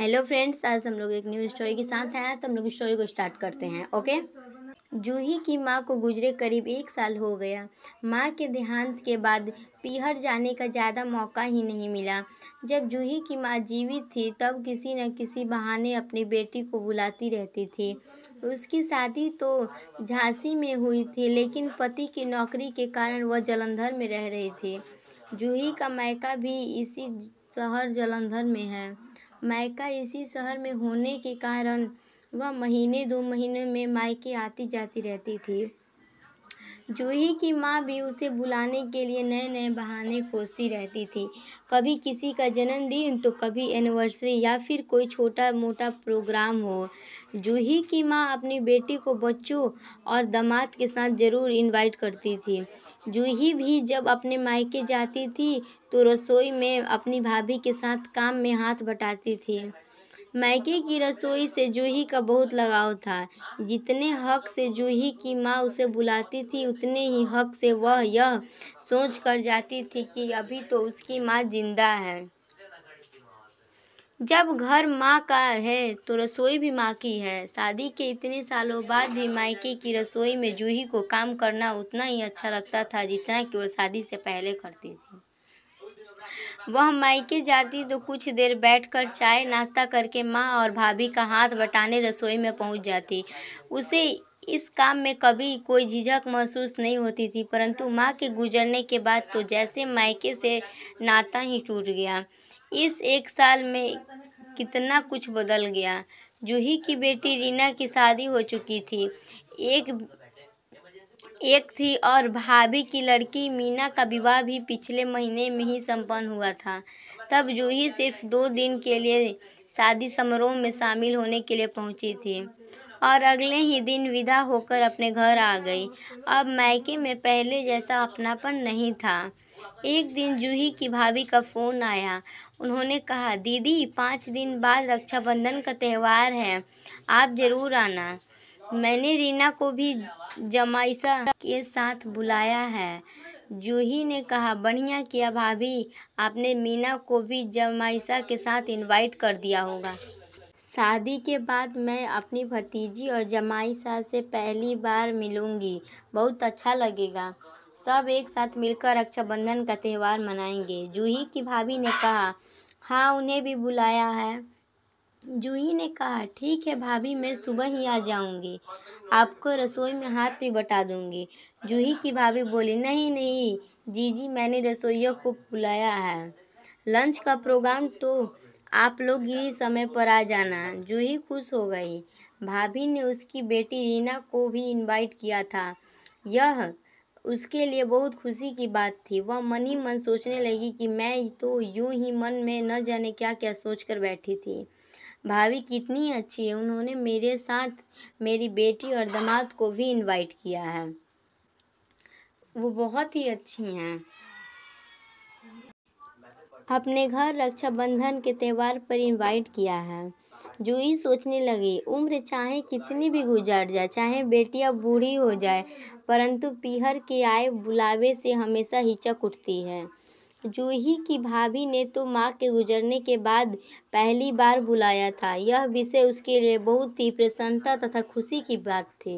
Hello friends आज हम लोग एक न्यू स्टोरी के साथ हैं तो हम लोग स्टोरी को स्टार्ट करते हैं ओके जूही की माँ को गुजरे करीब एक साल हो गया माँ के देहांत के बाद पीहर जाने का ज़्यादा मौका ही नहीं मिला जब जूही की माँ जीवित थी तब किसी न किसी बहाने अपनी बेटी को बुलाती रहती थी उसकी शादी तो झांसी में हुई थी लेकिन पति की नौकरी के कारण वह जलंधर में रह रही थी जूही का मायका भी इसी शहर जलंधर में है मायका इसी शहर में होने के कारण वह महीने दो महीने में मायके आती जाती रहती थी जूही की माँ भी उसे बुलाने के लिए नए नए बहाने खोजती रहती थी कभी किसी का जन्मदिन तो कभी एनिवर्सरी या फिर कोई छोटा मोटा प्रोग्राम हो जूही की माँ अपनी बेटी को बच्चों और दामाद के साथ ज़रूर इनवाइट करती थी जूही भी जब अपने मायके जाती थी तो रसोई में अपनी भाभी के साथ काम में हाथ बटाती थी मैके की रसोई से जूही का बहुत लगाव था जितने हक से जूही की माँ उसे बुलाती थी उतने ही हक से वह यह सोच कर जाती थी कि अभी तो उसकी माँ जिंदा है जब घर माँ का है तो रसोई भी माँ की है शादी के इतने सालों बाद भी मायके की रसोई में जूही को काम करना उतना ही अच्छा लगता था जितना कि वो शादी से पहले करती थी वह मायके जाती तो कुछ देर बैठकर चाय नाश्ता करके माँ और भाभी का हाथ बटाने रसोई में पहुँच जाती उसे इस काम में कभी कोई झिझक महसूस नहीं होती थी परंतु माँ के गुजरने के बाद तो जैसे मायके से नाता ही टूट गया इस एक साल में कितना कुछ बदल गया जूही की बेटी रीना की शादी हो चुकी थी एक एक थी और भाभी की लड़की मीना का विवाह भी पिछले महीने में ही संपन्न हुआ था तब जूही सिर्फ दो दिन के लिए शादी समारोह में शामिल होने के लिए पहुंची थी और अगले ही दिन विदा होकर अपने घर आ गई अब मायके में पहले जैसा अपनापन नहीं था एक दिन जूही की भाभी का फ़ोन आया उन्होंने कहा दीदी पाँच दिन बाद रक्षाबंधन का त्यौहार है आप ज़रूर आना मैंने रीना को भी जमाइसा के साथ बुलाया है जूही ने कहा बढ़िया किया भाभी आपने मीना को भी जमाइसा के साथ इनवाइट कर दिया होगा शादी के बाद मैं अपनी भतीजी और जमाइसा से पहली बार मिलूंगी बहुत अच्छा लगेगा सब एक साथ मिलकर रक्षाबंधन का त्यौहार मनाएंगे जूही की भाभी ने कहा हाँ उन्हें भी बुलाया है जूही ने कहा ठीक है भाभी मैं सुबह ही आ जाऊंगी आपको रसोई में हाथ भी बटा दूंगी जूही की भाभी बोली नहीं नहीं जीजी मैंने रसोइयों को बुलाया है लंच का प्रोग्राम तो आप लोग ही समय पर आ जाना जूही खुश हो गई भाभी ने उसकी बेटी रीना को भी इनवाइट किया था यह उसके लिए बहुत खुशी की बात थी वह मन ही मन सोचने लगी कि मैं तो यूं ही मन में न जाने क्या क्या सोच कर बैठी थी भाभी कितनी अच्छी है उन्होंने मेरे साथ मेरी बेटी और दामाद को भी इनवाइट किया है वो बहुत ही अच्छी हैं अपने घर रक्षाबंधन के त्यौहार पर इनवाइट किया है जूही सोचने लगी उम्र चाहे कितनी भी गुजर जाए चाहे बेटियां बूढ़ी हो जाए परंतु पीहर की आए बुलावे से हमेशा हिचक उठती है जूही की भाभी ने तो माँ के गुजरने के बाद पहली बार बुलाया था यह विषय उसके लिए बहुत ही प्रसन्नता तथा खुशी की बात थी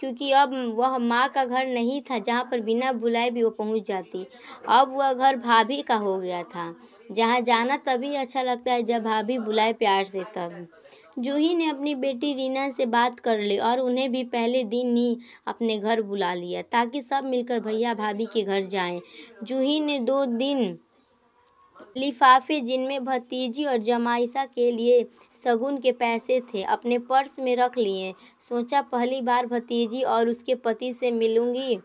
क्योंकि अब वह माँ का घर नहीं था जहाँ पर बिना बुलाए भी वो पहुँच जाती अब वह घर भाभी का हो गया था जहाँ जाना तभी अच्छा लगता है जब भाभी बुलाए प्यार से तब जूही ने अपनी बेटी रीना से बात कर ली और उन्हें भी पहले दिन ही अपने घर बुला लिया ताकि सब मिलकर भैया भाभी के घर जाएं। जूही ने दो दिन लिफाफे जिनमें भतीजी और जमाइसा के लिए शगुन के पैसे थे अपने पर्स में रख लिए सोचा पहली बार भतीजी और उसके पति से मिलूंगी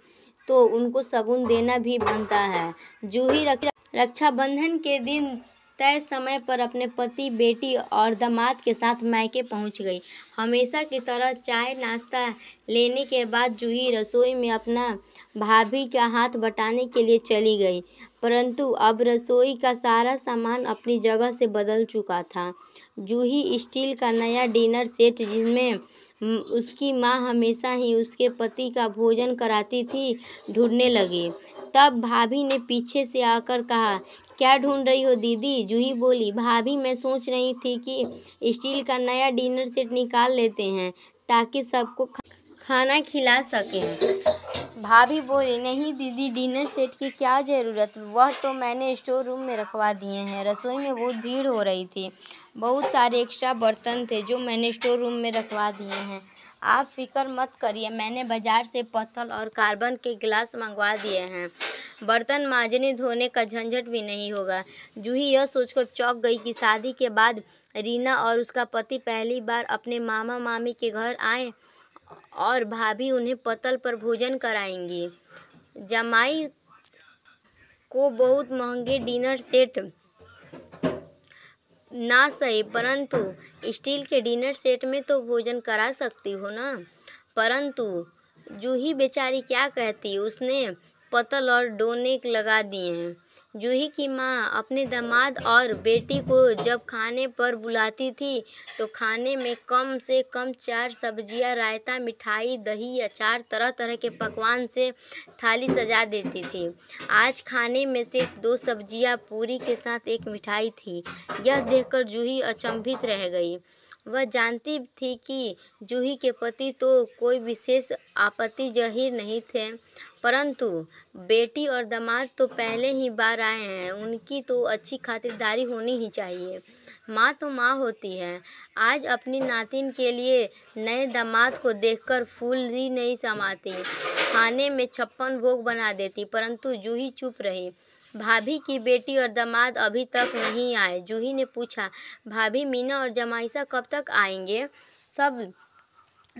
तो उनको शगुन देना भी बनता है जूही रक्षाबंधन के दिन तय समय पर अपने पति बेटी और दामाद के साथ मायके पहुंच गई हमेशा की तरह चाय नाश्ता लेने के बाद जूही रसोई में अपना भाभी का हाथ बटाने के लिए चली गई परंतु अब रसोई का सारा सामान अपनी जगह से बदल चुका था जूही स्टील का नया डिनर सेट जिसमें उसकी माँ हमेशा ही उसके पति का भोजन कराती थी ढूंढने लगी तब भाभी ने पीछे से आकर कहा क्या ढूंढ रही हो दीदी जूही बोली भाभी मैं सोच रही थी कि स्टील का नया डिनर सेट निकाल लेते हैं ताकि सबको खाना खिला सकें भाभी बोली नहीं दीदी डिनर सेट की क्या ज़रूरत वह तो मैंने स्टोर रूम में रखवा दिए हैं रसोई में बहुत भीड़ हो रही थी बहुत सारे एक्स्ट्रा बर्तन थे जो मैंने स्टोर रूम में रखवा दिए हैं आप फिक्र मत करिए मैंने बाजार से पत्थर और कार्बन के गिलास मंगवा दिए हैं बर्तन मांजने धोने का झंझट भी नहीं होगा जूही यह सोचकर चौंक गई कि शादी के बाद रीना और उसका पति पहली बार अपने मामा मामी के घर आए और भाभी उन्हें पतल पर भोजन कराएंगी जमाई को बहुत महंगे डिनर सेट ना सही परंतु स्टील के डिनर सेट में तो भोजन करा सकती हो ना परंतु जूही बेचारी क्या कहती उसने पतल और डोनेक लगा दिए हैं जूही की माँ अपने दामाद और बेटी को जब खाने पर बुलाती थी तो खाने में कम से कम चार सब्जियाँ रायता मिठाई दही अचार तरह तरह के पकवान से थाली सजा देती थी आज खाने में सिर्फ दो सब्जियाँ पूरी के साथ एक मिठाई थी यह देखकर जूही अचंभित रह गई वह जानती थी कि जूही के पति तो कोई विशेष आपत्ति ज़ाहिर नहीं थे परंतु बेटी और दामाद तो पहले ही बार आए हैं उनकी तो अच्छी खातिरदारी होनी ही चाहिए माँ तो माँ होती है आज अपनी नातिन के लिए नए दामाद को देखकर फूल ही नहीं समाती खाने में छप्पन भोग बना देती परंतु जूही चुप रही भाभी की बेटी और दामाद अभी तक नहीं आए जूही ने पूछा भाभी मीना और जमाइसा कब तक आएंगे सब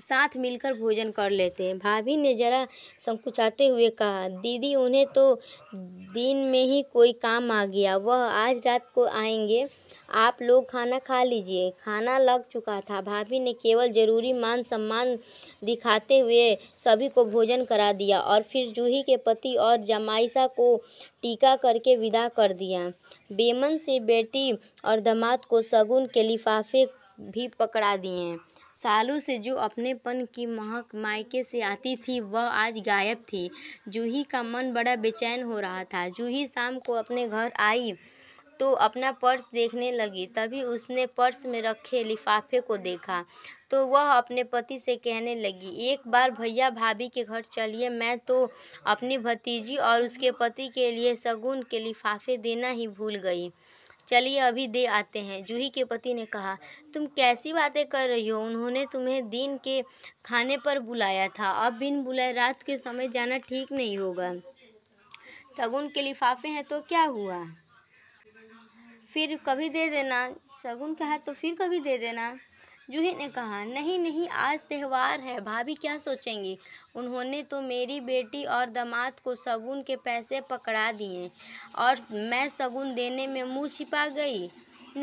साथ मिलकर भोजन कर लेते हैं भाभी ने जरा संकुचाते हुए कहा दीदी उन्हें तो दिन में ही कोई काम आ गया वह आज रात को आएंगे आप लोग खाना खा लीजिए खाना लग चुका था भाभी ने केवल जरूरी मान सम्मान दिखाते हुए सभी को भोजन करा दिया और फिर जूही के पति और जमाइसा को टीका करके विदा कर दिया बेमन से बेटी और दामाद को शगुन के लिफाफे भी पकड़ा दिए सालों से जो अपनेपन की महक मायके से आती थी वह आज गायब थी जूही का मन बड़ा बेचैन हो रहा था जूही शाम को अपने घर आई तो अपना पर्स देखने लगी तभी उसने पर्स में रखे लिफाफे को देखा तो वह अपने पति से कहने लगी एक बार भैया भाभी के घर चलिए मैं तो अपनी भतीजी और उसके पति के लिए शगुन के लिफाफे देना ही भूल गई चलिए अभी दे आते हैं जूही के पति ने कहा तुम कैसी बातें कर रही हो उन्होंने तुम्हें दिन के खाने पर बुलाया था अब बिन बुलाए रात के समय जाना ठीक नहीं होगा शगुन के लिफाफे हैं तो क्या हुआ फिर कभी दे देना शगुन का है तो फिर कभी दे देना जूही ने कहा नहीं नहीं आज त्यौहार है भाभी क्या सोचेंगी उन्होंने तो मेरी बेटी और दामाद को शगुन के पैसे पकड़ा दिए और मैं शगुन देने में मुंह छिपा गई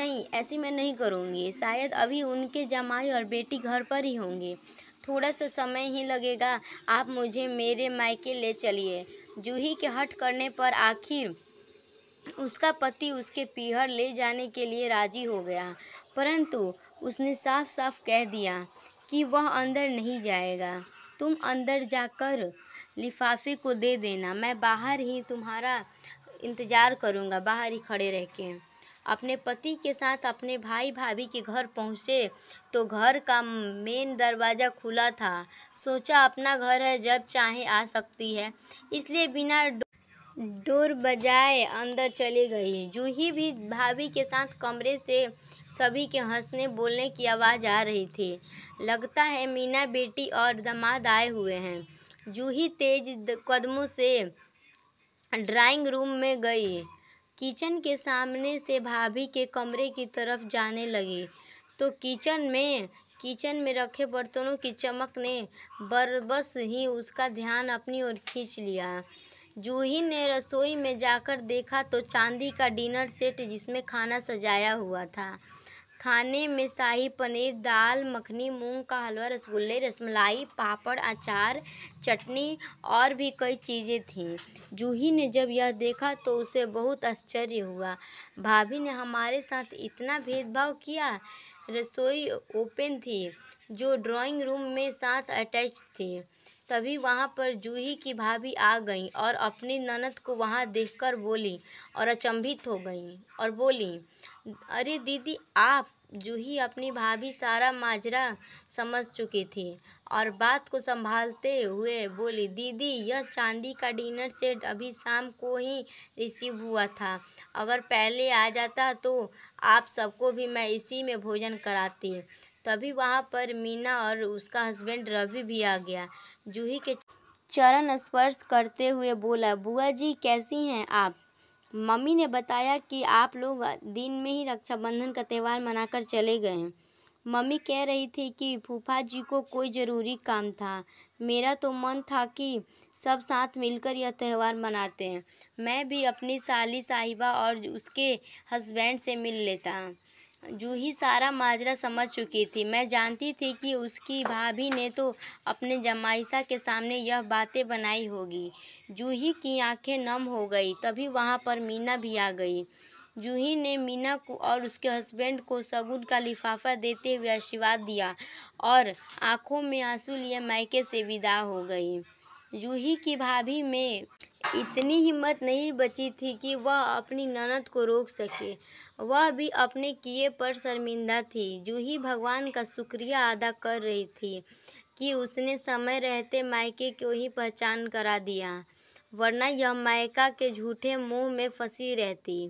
नहीं ऐसी मैं नहीं करूँगी शायद अभी उनके जमाई और बेटी घर पर ही होंगे थोड़ा सा समय ही लगेगा आप मुझे मेरे मायके ले चलिए जूही के हट करने पर आखिर उसका पति उसके पीहर ले जाने के लिए राजी हो गया परंतु उसने साफ साफ कह दिया कि वह अंदर नहीं जाएगा तुम अंदर जाकर लिफाफे को दे देना मैं बाहर ही तुम्हारा इंतज़ार करूंगा बाहर ही खड़े रह के अपने पति के साथ अपने भाई भाभी के घर पहुँचे तो घर का मेन दरवाज़ा खुला था सोचा अपना घर है जब चाहे आ सकती है इसलिए बिना दूर बजाय अंदर चली गई जूही भी भाभी के साथ कमरे से सभी के हंसने बोलने की आवाज़ आ रही थी लगता है मीना बेटी और दामाद आए हुए हैं जूही तेज कदमों से ड्राइंग रूम में गई किचन के सामने से भाभी के कमरे की तरफ जाने लगी तो किचन में किचन में रखे बर्तनों की चमक ने बरबस ही उसका ध्यान अपनी ओर खींच लिया जूही ने रसोई में जाकर देखा तो चांदी का डिनर सेट जिसमें खाना सजाया हुआ था खाने में शाही पनीर दाल मखनी मूंग का हलवा रसगुल्ले रसमलाई पापड़ अचार चटनी और भी कई चीज़ें थीं जूही ने जब यह देखा तो उसे बहुत आश्चर्य हुआ भाभी ने हमारे साथ इतना भेदभाव किया रसोई ओपन थी जो ड्राइंग रूम में साथ अटैच थी तभी वहाँ पर जूही की भाभी आ गई और अपनी ननद को वहाँ देखकर बोली और अचंभित हो गई और बोली अरे दीदी आप जूही अपनी भाभी सारा माजरा समझ चुकी थी और बात को संभालते हुए बोली दीदी यह चांदी का डिनर सेट अभी शाम को ही रिसीव हुआ था अगर पहले आ जाता तो आप सबको भी मैं इसी में भोजन कराती तभी वहाँ पर मीना और उसका हस्बैंड रवि भी आ गया जूही के चरण स्पर्श करते हुए बोला बुआ जी कैसी हैं आप मम्मी ने बताया कि आप लोग दिन में ही रक्षाबंधन का त्यौहार मनाकर चले गए मम्मी कह रही थी कि फूफा जी को कोई ज़रूरी काम था मेरा तो मन था कि सब साथ मिलकर यह त्यौहार मनाते हैं मैं भी अपनी साली साहिबा और उसके हस्बैंड से मिल लेता जूही सारा माजरा समझ चुकी थी मैं जानती थी कि उसकी भाभी ने तो अपने जमाइसा के सामने यह बातें बनाई होगी जूही की आंखें नम हो गई तभी वहाँ पर मीना भी आ गई जूही ने मीना को और उसके हस्बैंड को सगुन का लिफाफा देते हुए आशीर्वाद दिया और आंखों में आंसू लिए मायके से विदा हो गई जूही की भाभी में इतनी हिम्मत नहीं बची थी कि वह अपनी ननद को रोक सके वह भी अपने किए पर शर्मिंदा थी जूही भगवान का शुक्रिया अदा कर रही थी कि उसने समय रहते मायके को ही पहचान करा दिया वरना यह मायका के झूठे मुंह में फंसी रहती